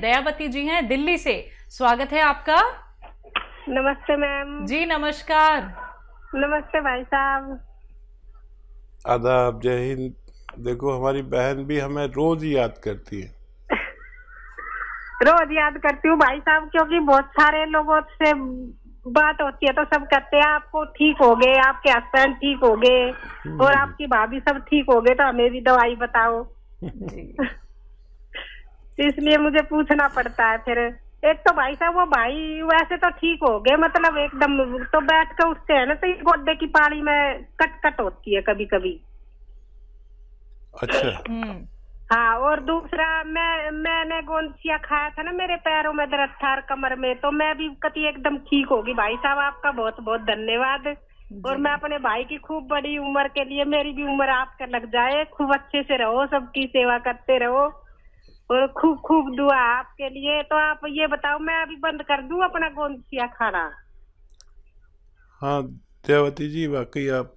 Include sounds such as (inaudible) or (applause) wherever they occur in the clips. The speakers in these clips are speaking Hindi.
दयावती जी हैं दिल्ली से स्वागत है आपका नमस्ते मैम जी नमस्कार नमस्ते भाई साहब आदाब जय हिंद देखो हमारी बहन भी हमें रोज याद करती है रोज याद करती हूँ भाई साहब क्योंकि बहुत सारे लोगों से बात होती है तो सब कहते हैं आपको ठीक हो गए आपके हस्बैंड ठीक हो गए और हम्म। आपकी भाभी सब ठीक हो गए तो हमें भी दवाई बताओ (laughs) तो इसलिए मुझे पूछना पड़ता है फिर एक तो भाई साहब वो भाई वैसे तो ठीक हो गए मतलब एकदम तो बैठ कर उठते है ना तो गोड्डे की पानी में कट कट होती है कभी कभी अच्छा हम्म। हाँ और दूसरा मैं मैंने गोंदिया खाया था ना मेरे पैरों में दर्द था कमर में तो मैं भी कति एकदम ठीक होगी भाई साहब आपका बहुत बहुत धन्यवाद और मैं अपने भाई की खूब बड़ी उम्र के लिए मेरी भी उम्र आपका लग जाए खूब अच्छे से रहो सबकी सेवा करते रहो और खूब खूब दुआ आपके लिए तो आप ये बताओ मैं अभी बंद कर दूं अपना किया खाना हाँ देवती जी वाकई आप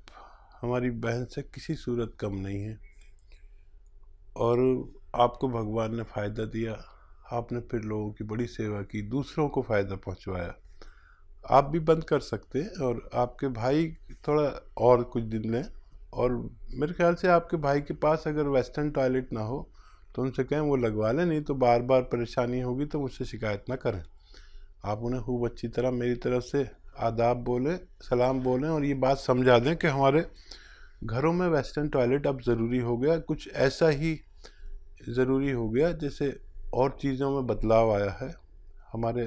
हमारी बहन से किसी सूरत कम नहीं है और आपको भगवान ने फ़ायदा दिया आपने फिर लोगों की बड़ी सेवा की दूसरों को फ़ायदा पहुंचवाया आप भी बंद कर सकते हैं और आपके भाई थोड़ा और कुछ दिन लें और मेरे ख्याल से आपके भाई के पास अगर वेस्टर्न टॉयलेट ना हो तो उनसे कहें वो लगवा लें नहीं तो बार बार परेशानी होगी तो मुझसे शिकायत ना करें आप उन्हें खूब अच्छी तरह मेरी तरफ से आदाब बोलें सलाम बोलें और ये बात समझा दें कि हमारे घरों में वेस्टर्न टॉयलेट अब ज़रूरी हो गया कुछ ऐसा ही ज़रूरी हो गया जैसे और चीज़ों में बदलाव आया है हमारे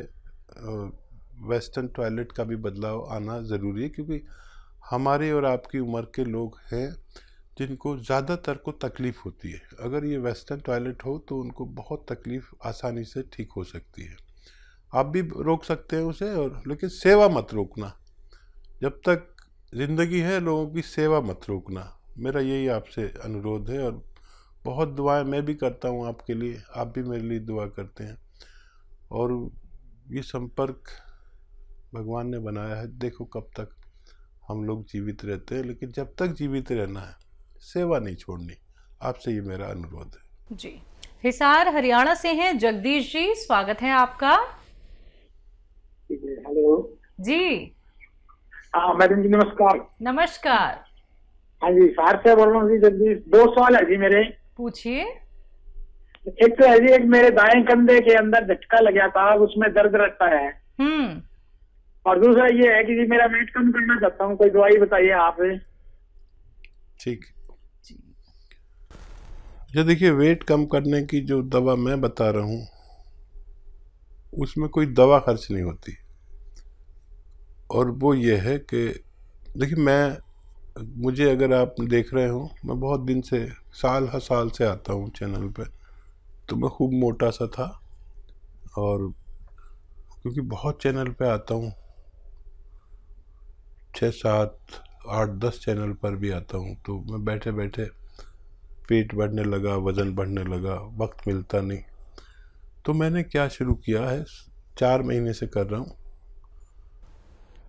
वेस्टर्न टॉयलेट का भी बदलाव आना ज़रूरी है क्योंकि हमारे और आपकी उम्र के लोग हैं जिनको ज़्यादातर को तकलीफ़ होती है अगर ये वेस्टर्न टॉयलेट हो तो उनको बहुत तकलीफ़ आसानी से ठीक हो सकती है आप भी रोक सकते हैं उसे और लेकिन सेवा मत रोकना जब तक ज़िंदगी है लोगों की सेवा मत रोकना मेरा यही आपसे अनुरोध है और बहुत दुआएं मैं भी करता हूँ आपके लिए आप भी मेरे लिए दुआ करते हैं और ये संपर्क भगवान ने बनाया है देखो कब तक हम लोग जीवित रहते हैं लेकिन जब तक जीवित रहना है सेवा नहीं छोड़नी आपसे ये मेरा अनुरोध है जी हिसार हरियाणा से हैं जगदीश जी स्वागत है आपका हेलो जी मैडम जी नमस्कार नमस्कार हाँ जी हिसार से बोल रहा हूँ जी जगदीश दो सवाल है जी मेरे पूछिए एक तो है जी एक मेरे दाएं कंधे के अंदर झटका लगा था उसमें दर्द रहता है हम्म और दूसरा ये है कि जी मेरा वेट कम करना चाहता हूँ कोई दवाई बताइए आप ठीक अच्छा देखिए वेट कम करने की जो दवा मैं बता रहा हूँ उसमें कोई दवा खर्च नहीं होती और वो ये है कि देखिए मैं मुझे अगर आप देख रहे हो मैं बहुत दिन से साल हर साल से आता हूँ चैनल पे तो मैं खूब मोटा सा था और क्योंकि बहुत चैनल पे आता हूँ छः सात आठ दस चैनल पर भी आता हूँ तो मैं बैठे बैठे पेट बढ़ने लगा वज़न बढ़ने लगा वक्त मिलता नहीं तो मैंने क्या शुरू किया है चार महीने से कर रहा हूँ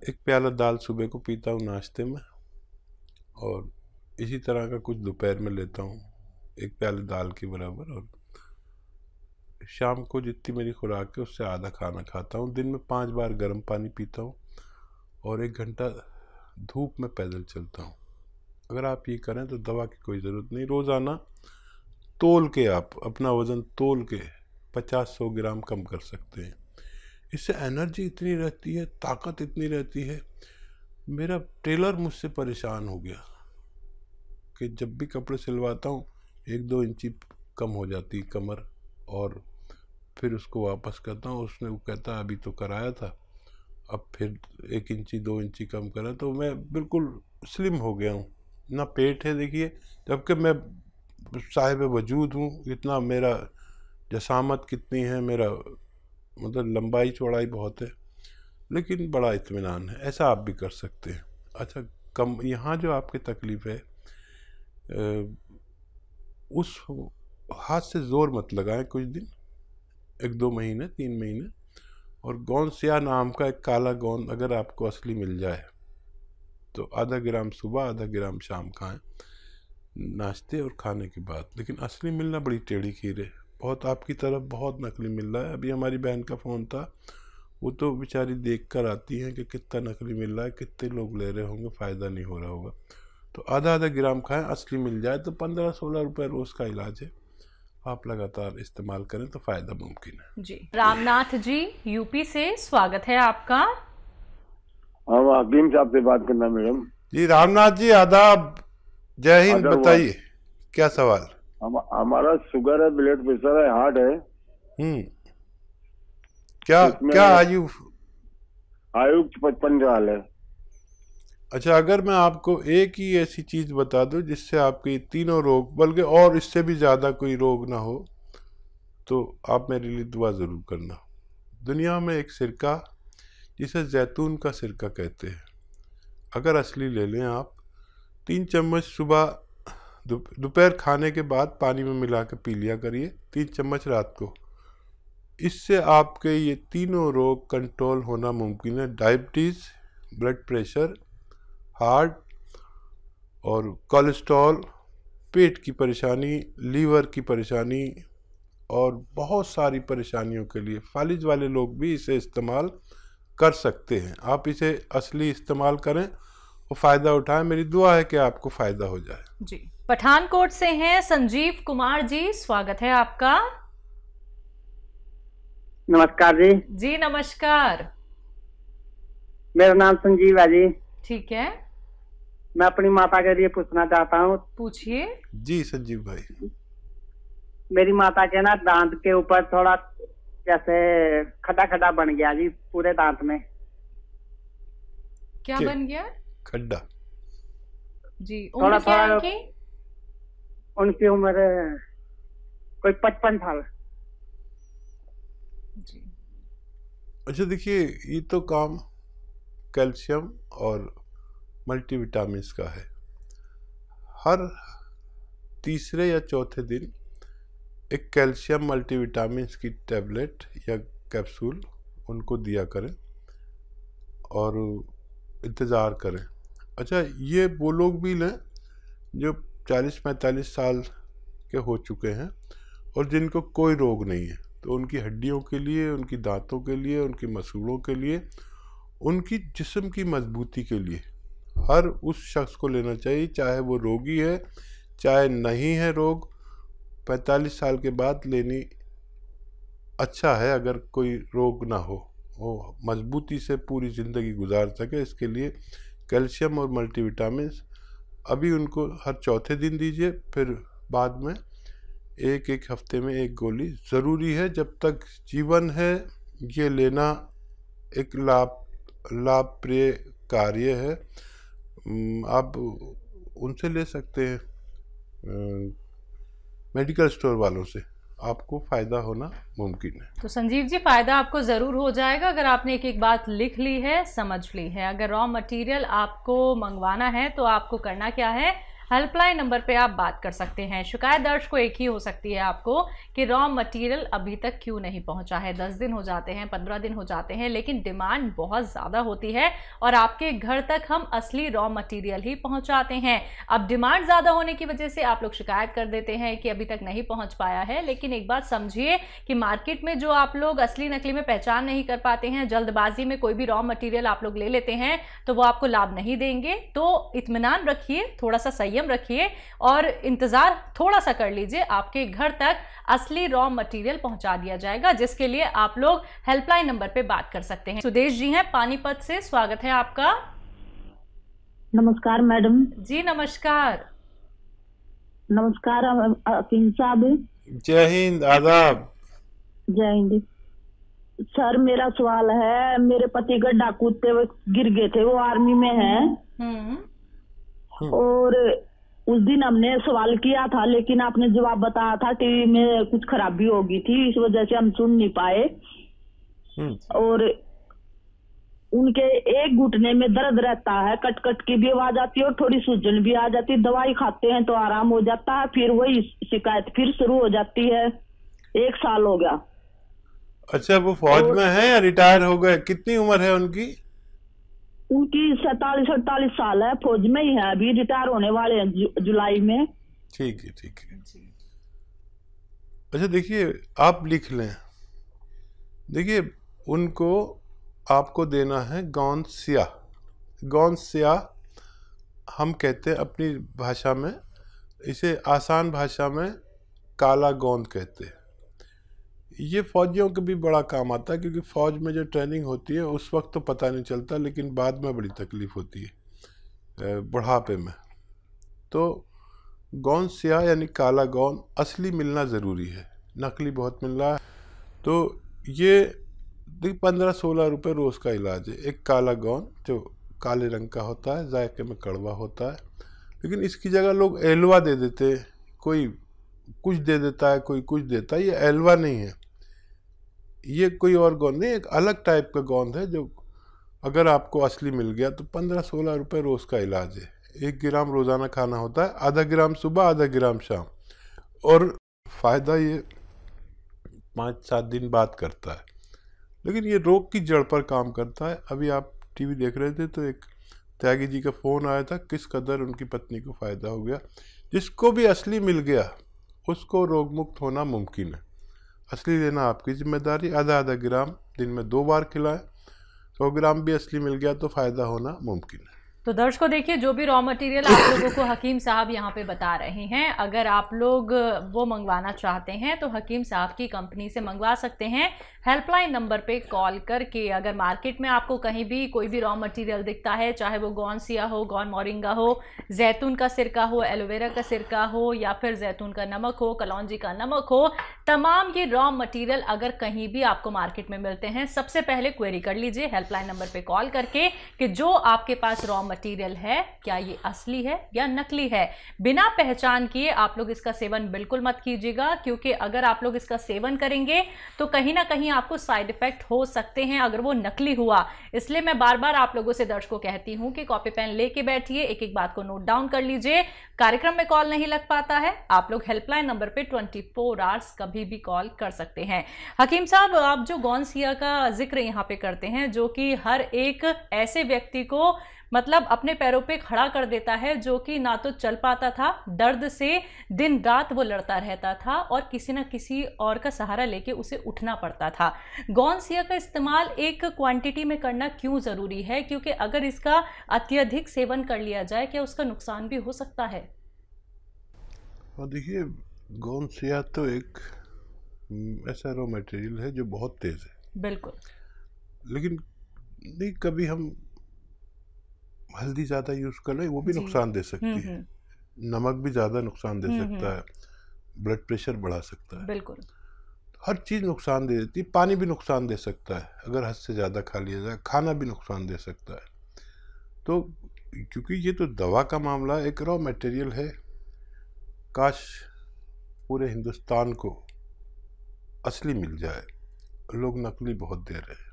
एक प्याला दाल सुबह को पीता हूँ नाश्ते में और इसी तरह का कुछ दोपहर में लेता हूँ एक प्याले दाल के बराबर और शाम को जितनी मेरी खुराक है उससे आधा खाना खाता हूँ दिन में पांच बार गर्म पानी पीता हूँ और एक घंटा धूप में पैदल चलता हूँ अगर आप ये करें तो दवा की कोई ज़रूरत नहीं रोज़ाना तोल के आप अपना वज़न तोल के पचास सौ ग्राम कम कर सकते हैं इससे एनर्जी इतनी रहती है ताकत इतनी रहती है मेरा टेलर मुझसे परेशान हो गया कि जब भी कपड़े सिलवाता हूँ एक दो इंची कम हो जाती कमर और फिर उसको वापस करता हूँ उसने वो कहता अभी तो कराया था अब फिर एक इंची दो इंची कम करा तो मैं बिल्कुल स्लिम हो गया हूँ इतना पेट है देखिए जबकि मैं साहिब वजूद हूँ इतना मेरा जसामत कितनी है मेरा मतलब लंबाई चौड़ाई बहुत है लेकिन बड़ा इतमान है ऐसा आप भी कर सकते हैं अच्छा कम यहाँ जो आपकी तकलीफ़ है उस हाथ से ज़ोर मत लगाएं कुछ दिन एक दो महीने तीन महीने और गौन स्या नाम का एक काला गौन अगर आपको असली मिल जाए तो आधा ग्राम सुबह आधा ग्राम शाम खाएं नाश्ते और खाने के बाद लेकिन असली मिलना बड़ी टेढ़ी खीर है बहुत आपकी तरफ बहुत नकली मिल रहा है अभी हमारी बहन का फ़ोन था वो तो बेचारी देख कर आती हैं कि कितना नकली मिल रहा है कितने लोग ले रहे होंगे फ़ायदा नहीं हो रहा होगा तो आधा आधा ग्राम खाएं असली मिल जाए तो पंद्रह सोलह रुपये रोज़ का इलाज है आप लगातार इस्तेमाल करें तो फ़ायदा मुमकिन है जी रामनाथ जी यूपी से स्वागत है आपका हम हकीम साहब से बात करना मैडम जी रामनाथ जी आदाब जय हिंद बताइए क्या सवाल हम हमारा शुगर है ब्लड प्रेशर है हार्ट है हम्म क्या क्या आयु आयु पचपन साल है अच्छा अगर मैं आपको एक ही ऐसी चीज़ बता दूं जिससे आपके तीनों रोग बल्कि और इससे भी ज़्यादा कोई रोग ना हो तो आप मेरे लिए दुआ ज़रूर करना दुनिया में एक सिरका इसे जैतून का सिरका कहते हैं अगर असली ले लें आप तीन चम्मच सुबह दोपहर खाने के बाद पानी में मिला के पी लिया करिए तीन चम्मच रात को इससे आपके ये तीनों रोग कंट्रोल होना मुमकिन है डायबिटीज़ ब्लड प्रेशर हार्ट और कोलेस्ट्रॉल पेट की परेशानी लीवर की परेशानी और बहुत सारी परेशानियों के लिए फालिज वाले लोग भी इसे इस्तेमाल कर सकते हैं आप इसे असली इस्तेमाल करें और फ़ायदा उठाएं मेरी दुआ है कि आपको फ़ायदा हो जाए जी पठानकोट से हैं संजीव कुमार जी स्वागत है आपका नमस्कार जी जी नमस्कार मेरा नाम संजीव है जी ठीक है मैं अपनी माता के लिए पूछना चाहता हूँ पूछिए जी संजीव भाई मेरी माता के ना दांत के ऊपर थोड़ा जैसे खड़ा खड़ा बन गया जी पूरे दांत में क्या बन गया खड्डा जी थोड़ा थोड़ा उनकी उम्र कोई पचपन साल अच्छा देखिए ये तो काम कैल्शियम और मल्टीविटामिन का है हर तीसरे या चौथे दिन एक कैल्शियम मल्टीविटामिन की टैबलेट या कैप्सूल उनको दिया करें और इंतज़ार करें अच्छा ये वो लोग भी लें जो 40-45 साल के हो चुके हैं और जिनको कोई रोग नहीं है तो उनकी हड्डियों के लिए उनकी दांतों के लिए उनकी मसूड़ों के लिए उनकी जिस्म की मजबूती के लिए हर उस शख्स को लेना चाहिए चाहे वो रोगी है चाहे नहीं है रोग पैंतालीस साल के बाद लेनी अच्छा है अगर कोई रोग ना हो वो मजबूती से पूरी ज़िंदगी गुजार सके इसके लिए कैल्शियम और मल्टीविटामिन अभी उनको हर चौथे दिन दीजिए फिर बाद में एक एक हफ्ते में एक गोली ज़रूरी है जब तक जीवन है ये लेना एक लाभ लाभप्रिय कार्य है आप उनसे ले सकते हैं मेडिकल स्टोर वालों से आपको फ़ायदा होना मुमकिन है तो संजीव जी फ़ायदा आपको ज़रूर हो जाएगा अगर आपने एक एक बात लिख ली है समझ ली है अगर रॉ मटेरियल आपको मंगवाना है तो आपको करना क्या है हेल्पलाइन नंबर पे आप बात कर सकते हैं शिकायत दर्ज को एक ही हो सकती है आपको कि रॉ मटेरियल अभी तक क्यों नहीं पहुंचा है दस दिन हो जाते हैं पंद्रह दिन हो जाते हैं लेकिन डिमांड बहुत ज़्यादा होती है और आपके घर तक हम असली रॉ मटेरियल ही पहुंचाते हैं अब डिमांड ज़्यादा होने की वजह से आप लोग शिकायत कर देते हैं कि अभी तक नहीं पहुँच पाया है लेकिन एक बात समझिए कि मार्केट में जो आप लोग असली नकली में पहचान नहीं कर पाते हैं जल्दबाजी में कोई भी रॉ मटीरियल आप लोग ले लेते हैं तो वो आपको लाभ नहीं देंगे तो इतमान रखिए थोड़ा सा संयम मीडियम रखिए और इंतज़ार थोड़ा सा कर लीजिए आपके घर तक असली रॉ मटेरियल पहुंचा दिया जाएगा जिसके लिए आप लोग हेल्पलाइन नंबर पे बात कर सकते हैं सुदेश जी हैं पानीपत से स्वागत है आपका नमस्कार मैडम जी नमस्कार नमस्कार साहब जय हिंद आदाब जय हिंद सर मेरा सवाल है मेरे पति का डाकू गिर गए थे वो आर्मी में है हम्म। हम्म। और उस दिन हमने सवाल किया था लेकिन आपने जवाब बताया था टीवी में कुछ खराबी होगी थी इस वजह से हम सुन नहीं पाए हम्म। और उनके एक घुटने में दर्द रहता है कट कट की भी आवाज आती है और थोड़ी सूजन भी आ जाती है दवाई खाते हैं तो आराम हो जाता है फिर वही शिकायत फिर शुरू हो जाती है एक साल हो गया अच्छा वो फौज में है या रिटायर हो गए कितनी उम्र है उनकी उनकी सैतालीस अड़तालीस साल है फौज में ही है अभी रिटायर होने वाले हैं जु, जुलाई में ठीक है ठीक है अच्छा देखिए आप लिख लें देखिए उनको आपको देना है गौन सिया गौन सिया हम कहते हैं अपनी भाषा में इसे आसान भाषा में काला गोंद कहते हैं ये फ़ौजियों का भी बड़ा काम आता है क्योंकि फ़ौज में जो ट्रेनिंग होती है उस वक्त तो पता नहीं चलता लेकिन बाद में बड़ी तकलीफ़ होती है बुढ़ापे में तो गौन स्याह यानी काला गौन असली मिलना ज़रूरी है नकली बहुत मिल रहा है तो ये देखिए पंद्रह सोलह रुपये रोज़ का इलाज है एक काला गौन जो काले रंग का होता है जायके में कड़वा होता है लेकिन इसकी जगह लोग एलवा दे देते कोई कुछ दे देता है कोई कुछ देता है ये एलवा नहीं है ये कोई और गोंद नहीं एक अलग टाइप का गोंद है जो अगर आपको असली मिल गया तो पंद्रह सोलह रुपये रोज़ का इलाज है एक ग्राम रोज़ाना खाना होता है आधा ग्राम सुबह आधा ग्राम शाम और फ़ायदा ये पाँच सात दिन बाद करता है लेकिन ये रोग की जड़ पर काम करता है अभी आप टीवी देख रहे थे तो एक त्यागी जी का फ़ोन आया था किस कदर उनकी पत्नी को फ़ायदा हो गया जिसको भी असली मिल गया उसको रोग मुक्त होना मुमकिन है असली लेना आपकी ज़िम्मेदारी आधा आधा ग्राम दिन में दो बार खिलाएं सौ ग्राम भी असली मिल गया तो फ़ायदा होना मुमकिन है तो दर्शकों देखिए जो भी रॉ मटेरियल आप लोगों को हकीम साहब यहाँ पे बता रहे हैं अगर आप लोग वो मंगवाना चाहते हैं तो हकीम साहब की कंपनी से मंगवा सकते हैं हेल्पलाइन नंबर पे कॉल करके अगर मार्केट में आपको कहीं भी कोई भी रॉ मटेरियल दिखता है चाहे वो गौन सिया हो गौन मोरिंगा हो जैतून का सिरका हो एलोवेरा का सिरका हो या फिर जैतून का नमक हो कलौजी का नमक हो तमाम ये रॉ मटेरियल अगर कहीं भी आपको मार्केट में मिलते हैं सबसे पहले क्वेरी कर लीजिए हेल्पलाइन नंबर पर कॉल करके कि जो आपके पास रॉ मटेरियल है क्या ये असली है या नकली है बिना पहचान किए आप लोग इसका सेवन बिल्कुल मत कीजिएगा क्योंकि अगर आप लोग इसका सेवन करेंगे तो कहीं ना कहीं आपको साइड इफेक्ट हो सकते हैं अगर वो नकली हुआ इसलिए मैं बार बार आप लोगों से दर्शकों कहती हूँ कि कॉपी पेन लेके बैठिए एक एक बात को नोट डाउन कर लीजिए कार्यक्रम में कॉल नहीं लग पाता है आप लोग हेल्पलाइन नंबर पर ट्वेंटी फोर आवर्स कभी भी कॉल कर सकते हैं हकीम साहब आप जो गौनसिया का जिक्र यहाँ पे करते हैं जो कि हर एक ऐसे व्यक्ति को मतलब अपने पैरों पे खड़ा कर देता है जो कि ना तो चल पाता था दर्द से दिन रात वो लड़ता रहता था और किसी ना किसी और का सहारा लेके उसे उठना पड़ता था गौनसिया का इस्तेमाल एक क्वांटिटी में करना क्यों ज़रूरी है क्योंकि अगर इसका अत्यधिक सेवन कर लिया जाए क्या उसका नुकसान भी हो सकता है और देखिए गौनसिया तो एक हम्म, ऐसा रॉ मटेरियल है जो बहुत तेज़ है बिल्कुल लेकिन नहीं कभी हम हल्दी ज़्यादा यूज़ कर लो वो भी नुकसान दे सकती हम्म, है हम्म। नमक भी ज़्यादा नुकसान दे हम्म, सकता है ब्लड प्रेशर बढ़ा सकता है बिल्कुल हर चीज़ नुकसान दे देती है पानी भी नुकसान दे सकता है अगर हद से ज़्यादा खा लिया जाए खाना भी नुकसान दे सकता है तो क्योंकि ये तो दवा का मामला एक रॉ मटेरियल है काश पूरे हिंदुस्तान को असली मिल जाए लोग नकली बहुत दे रहे हैं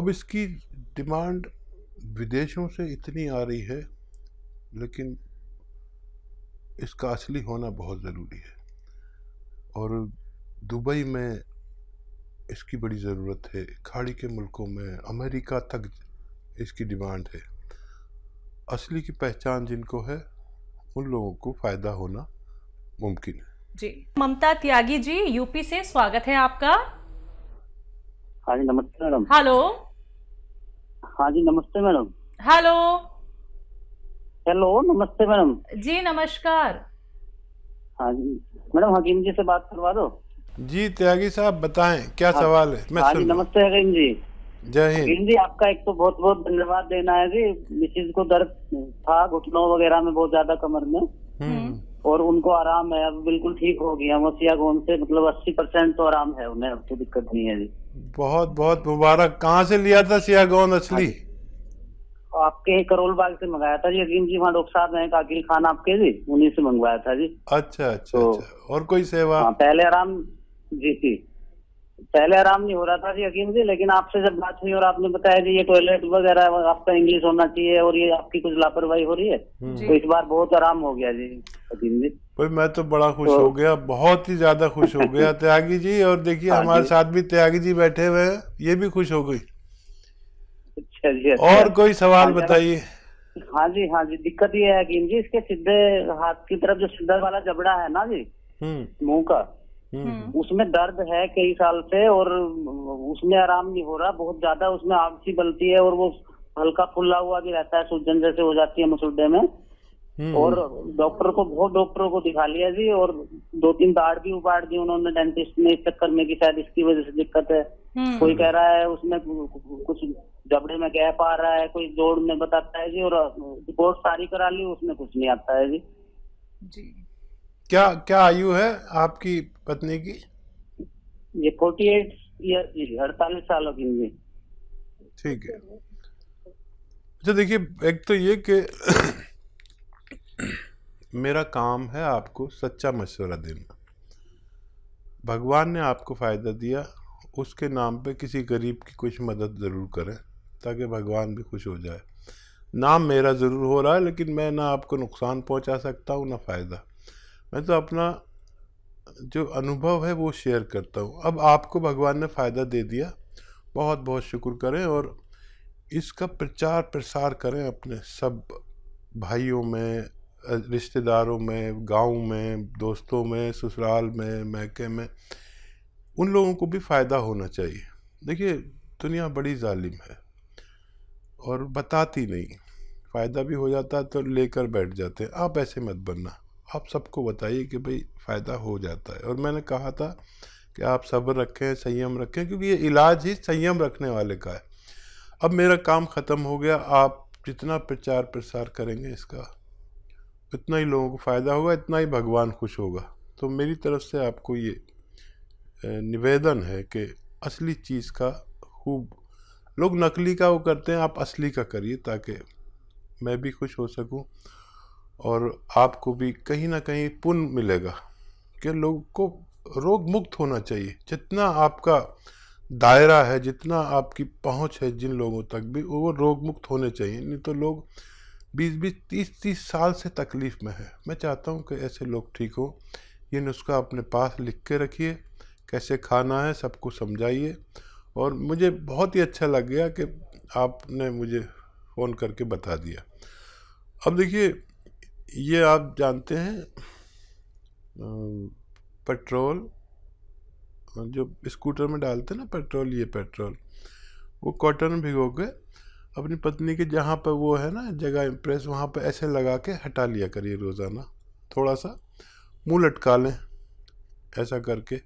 अब इसकी डिमांड विदेशों से इतनी आ रही है लेकिन इसका असली होना बहुत ज़रूरी है और दुबई में इसकी बड़ी ज़रूरत है खाड़ी के मुल्कों में अमेरिका तक इसकी डिमांड है असली की पहचान जिनको है उन लोगों को फ़ायदा होना मुमकिन है जी ममता त्यागी जी यूपी से स्वागत है आपका हाँ जी नमस्ते मैडम हेलो हाँ जी नमस्ते मैडम हेलो हेलो नमस्ते मैडम जी नमस्कार हाँ जी मैडम हकीम जी से बात करवा दो जी त्यागी साहब बताएं क्या हाँ, सवाल है मैं हाँ जी नमस्ते हकीम जी जय हिंद हकीम जी आपका एक तो बहुत बहुत धन्यवाद देना है जी मिसिज को दर्द था घुटनों वगैरह में बहुत ज्यादा कमर में हम्म। हम्म। और उनको आराम है अब बिल्कुल ठीक हो गया मसिया गोन से मतलब अस्सी परसेंट तो आराम है उन्हें अब तो दिक्कत नहीं है जी बहुत बहुत मुबारक कहाँ से लिया था सियागौन असली हाँ। आपके करोल बाग से मंगाया था जी अकीम जी वहाँ डॉक्टर साहब हैं काकिल खान आपके जी उन्हीं से मंगवाया था जी अच्छा अच्छा, तो, अच्छा। और कोई सेवा हाँ, पहले आराम जी जी पहले आराम नहीं हो रहा था जी हकीम जी लेकिन आपसे जब बात हुई और आपने बताया जी ये टॉयलेट वगैरह आपका इंग्लिश होना चाहिए और ये आपकी कुछ लापरवाही हो रही है हम्म। तो इस बार बहुत आराम हो गया जी हकीम जी भाई मैं तो बड़ा खुश तो... हो गया बहुत ही ज्यादा खुश हो गया (laughs) त्यागी जी और देखिए हाँ हमारे साथ भी त्यागी जी बैठे हुए हैं ये भी खुश हो गई अच्छा जी अच्छा। और कोई सवाल हाँ बताइए हाँ जी हाँ जी दिक्कत ये है हकीम जी इसके सीधे हाथ की तरफ जो सीधा वाला जबड़ा है ना जी हम्म। मुंह का हम्म। उसमें दर्द है कई साल से और उसमें आराम नहीं हो रहा बहुत ज्यादा उसमें आग बलती है और वो हल्का फुल्ला हुआ भी रहता है सूजन जैसे हो जाती है मसुड्डे में हम्म। और डॉक्टर को बहुत डॉक्टरों को दिखा लिया जी और दो तीन दाढ़ भी उपाड़ दी उन्होंने डेंटिस्ट ने इस चक्कर में कि शायद इसकी वजह से दिक्कत है हम्म। कोई कह रहा है उसमें कुछ जबड़े में कह पा रहा है कोई जोड़ में बताता है जी और रिपोर्ट सारी करा ली उसमें कुछ नहीं आता है जी जी क्या क्या आयु है आपकी पत्नी की ये फोर्टी एट अड़तालीस साल होगी ठीक है अच्छा देखिए एक तो ये कि मेरा काम है आपको सच्चा मशवरा देना भगवान ने आपको फ़ायदा दिया उसके नाम पे किसी गरीब की कुछ मदद ज़रूर करें ताकि भगवान भी खुश हो जाए नाम मेरा ज़रूर हो रहा है लेकिन मैं ना आपको नुकसान पहुंचा सकता हूँ ना फ़ायदा मैं तो अपना जो अनुभव है वो शेयर करता हूँ अब आपको भगवान ने फ़ायदा दे दिया बहुत बहुत शुक्र करें और इसका प्रचार प्रसार करें अपने सब भाइयों में रिश्तेदारों में गांव में दोस्तों में ससुराल में महके में उन लोगों को भी फ़ायदा होना चाहिए देखिए दुनिया बड़ी जालिम है और बताती नहीं फ़ायदा भी हो जाता है तो लेकर बैठ जाते हैं आप ऐसे मत बनना आप सबको बताइए कि भाई फ़ायदा हो जाता है और मैंने कहा था कि आप सब्र रखें संयम रखें क्योंकि ये इलाज ही संयम रखने वाले का है अब मेरा काम ख़त्म हो गया आप जितना प्रचार प्रसार करेंगे इसका उतना ही लोगों को फ़ायदा होगा इतना ही भगवान खुश होगा तो मेरी तरफ से आपको ये निवेदन है कि असली चीज़ का खूब लोग नकली का वो करते हैं आप असली का करिए ताकि मैं भी खुश हो सकूं और आपको भी कहीं ना कहीं पुण्य मिलेगा कि लोग को रोग मुक्त होना चाहिए जितना आपका दायरा है जितना आपकी पहुंच है जिन लोगों तक भी वो रोग मुक्त होने चाहिए नहीं तो लोग बीस बीस तीस तीस साल से तकलीफ़ में है मैं चाहता हूँ कि ऐसे लोग ठीक हों ये नुस्खा अपने पास लिख के रखिए कैसे खाना है सबको समझाइए और मुझे बहुत ही अच्छा लग गया कि आपने मुझे फ़ोन करके बता दिया अब देखिए ये आप जानते हैं पेट्रोल जो स्कूटर में डालते हैं ना पेट्रोल ये पेट्रोल वो कॉटन में भिगो के अपनी पत्नी के जहाँ पर वो है ना जगह प्रेस वहाँ पर ऐसे लगा के हटा लिया करिए रोज़ाना थोड़ा सा मुँह लटका लें ऐसा करके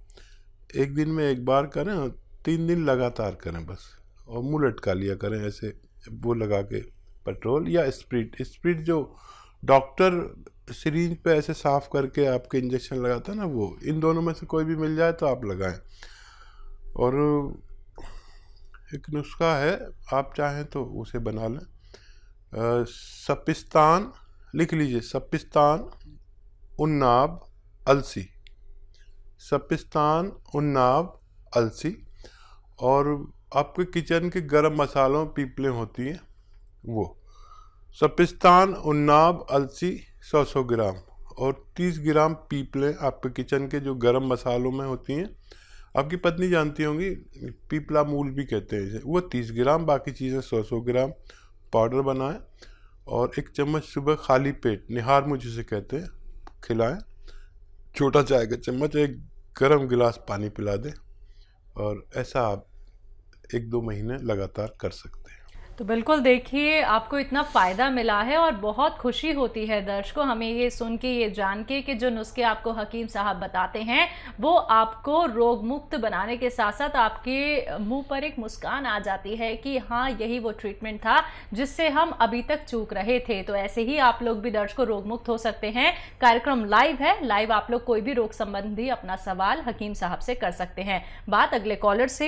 एक दिन में एक बार करें और तीन दिन लगातार करें बस और मुँह लटका लिया करें ऐसे वो लगा के पेट्रोल या स्प्रिट स्प्रिट जो डॉक्टर सीरीज पे ऐसे साफ करके आपके इंजेक्शन लगाता है ना वो इन दोनों में से कोई भी मिल जाए तो आप लगाएं और एक नुस्खा है आप चाहें तो उसे बना लें सपिस्तान लिख लीजिए सपिस्तान उन्नाब अलसी सपिस्तान उन्नाब अलसी और आपके किचन के गरम मसालों पीपलें होती हैं वो सपिस्तान उन्नाव अलसी सौ सौ ग्राम और 30 ग्राम पीपलें आपके किचन के जो गरम मसालों में होती हैं आपकी पत्नी जानती होंगी पीपला मूल भी कहते हैं इसे वो 30 ग्राम बाकी चीज़ें 100 सौ ग्राम पाउडर बनाएं और एक चम्मच सुबह खाली पेट निहार मुझे से कहते हैं खिलाएं छोटा चाय का चम्मच एक गर्म गिलास पानी पिला दें और ऐसा आप एक दो महीने लगातार कर सकते तो बिल्कुल देखिए आपको इतना फ़ायदा मिला है और बहुत खुशी होती है दर्शकों हमें ये सुन के ये जान के कि जो नुस्खे आपको हकीम साहब बताते हैं वो आपको रोग मुक्त बनाने के साथ साथ आपके मुंह पर एक मुस्कान आ जाती है कि हाँ यही वो ट्रीटमेंट था जिससे हम अभी तक चूक रहे थे तो ऐसे ही आप लोग भी दर्शकों रोग मुक्त हो सकते हैं कार्यक्रम लाइव है लाइव आप लोग कोई भी रोग संबंधी अपना सवाल हकीम साहब से कर सकते हैं बात अगले कॉलर से